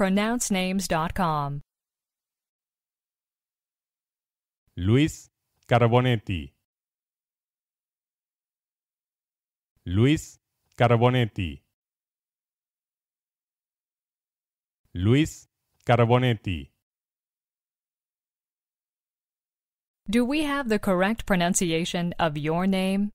pronouncenames.com. Luis Carbonetti. Luis Carbonetti. Luis Carbonetti. Do we have the correct pronunciation of your name?